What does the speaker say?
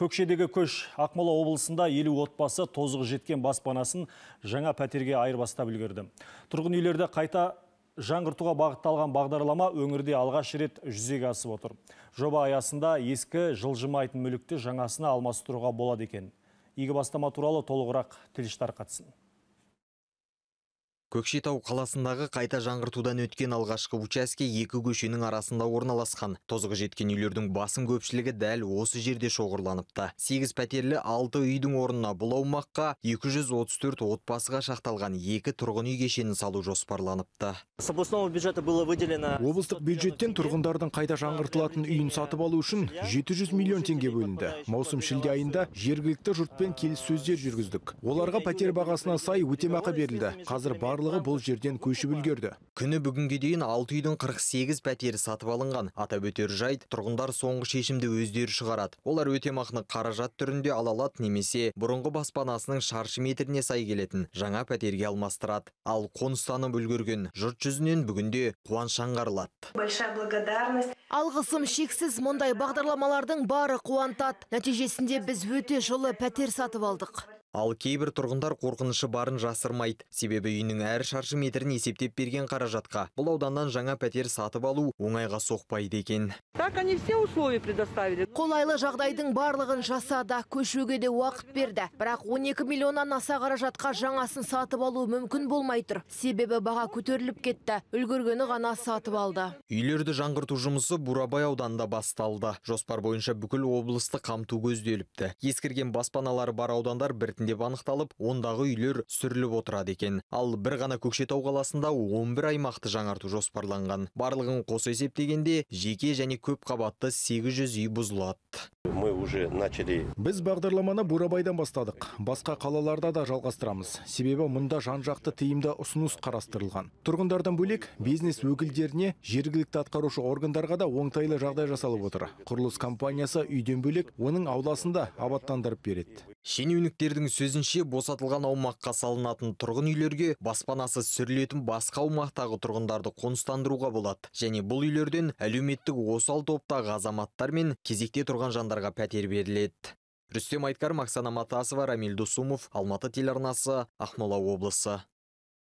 Көкшедегі көш Ақмола облысында елі отбасы тозығы жеткен баспанасын жаңа пәтерге айырбастап үлгерді. Тұрғын үйлерді қайта жаңғыртуға бағытталған бағдарлама өңірде алға рет жүзеге асып отыр. Жоба аясында ескі жылжымайтын мүлікті жаңасына алмастыруға болады екен. Игі бастама туралы толығырақ тілші тарқатсын көкшетау қаласындағы қайта жаңғыртудан өткен алғашқы учаске екі көшенің арасында орналасқан тозығы жеткен үйлердің басым көпшілігі дәл осы жерде шоғырланыпты сегіз пәтерлі алты үйдің орнына бұл аумаққа 234 отбасыға шақталған екі тұрғын үй кешенін салу жоспарланыпты с областного бюджета было выделено облыстық бюджеттен тұрғындардың қайта жаңғыртылатын үйін сатып алу үшін 700 миллион теңге бөлінді маусым шілде айында жергілікті жұртпен келіссөздер жүргіздік оларға пәтер бағасына сай өтемақы берілді қазір барлық барлығы бұл жерден көшіп үлгерді күні бүгінге дейін алты үйдің қырық сегіз пәтері сатып алынған атап өтер жайт тұрғындар соңғы шешімді өздері шығарады олар өтемақыны қаражат түрінде ала алады немесе бұрынғы баспанасының шаршы метріне сай келетін жаңа пәтерге алмастырады ал қоныстанып үлгерген жұрт жүзінен бүгінде қуаныш аңғарылады большая благодарность алғысым шексіз мұндай бағдарламалардың бары қуантады нәтижесінде біз өте жылы пәтер сатып алдық ал кейбір тұрғындар қорқынышы барын жасырмайды себебі үйінің әр шаршы метрін есептеп берген қаражатқа бұл ауданнан жаңа пәтер сатып алу оңайға соқпайды екен так они все условия предоставили қолайлы жағдайдың барлығын жасады көшуге де уақыт берді бірақ 12 миллионнан аса қаражатқа жаңасын сатып алу мүмкін болмай тұр себебі баға көтеріліп кетті үлгергені ғана сатып алды үйлерді жаңғырту жұмысы бурабай ауданында басталды жоспар бойынша бүкіл облысты қамту көзделіпті ескірген баспаналары бар аудандар біртін ретінде анықталып ондағы үйлер сүріліп отырады екен ал бір ғана көкшетау қаласында 11 аймақты жаңарту жоспарланған барлығын қоса есептегенде жеке және көп қабатты 800 үй бұзылады мы уже начали біз бағдарламаны бурабайдан бастадық басқа қалаларда да жалғастырамыз себебі мұнда жан жақты тиімді ұсыныс қарастырылған тұрғындардан бөлек бизнес өкілдеріне жергілікті атқарушы органдарға да оңтайлы жағдай жасалып отыр құрылыс компаниясы үйден бөлек оның ауласында абаттандырып береді шенеуніктердің сөзінше босатылған аумаққа салынатын тұрғын үйлерге баспанасы сүрлетін басқа аумақтағы тұрғындарды қоныстандыруға болады және бұл үйлерден әлеуметтік осал топтағы азаматтар мен кезекте тұрған жандарға пәтер беріледі рүстем айткар оксана матасова рамиль алматы телеарнасы ақмола облысы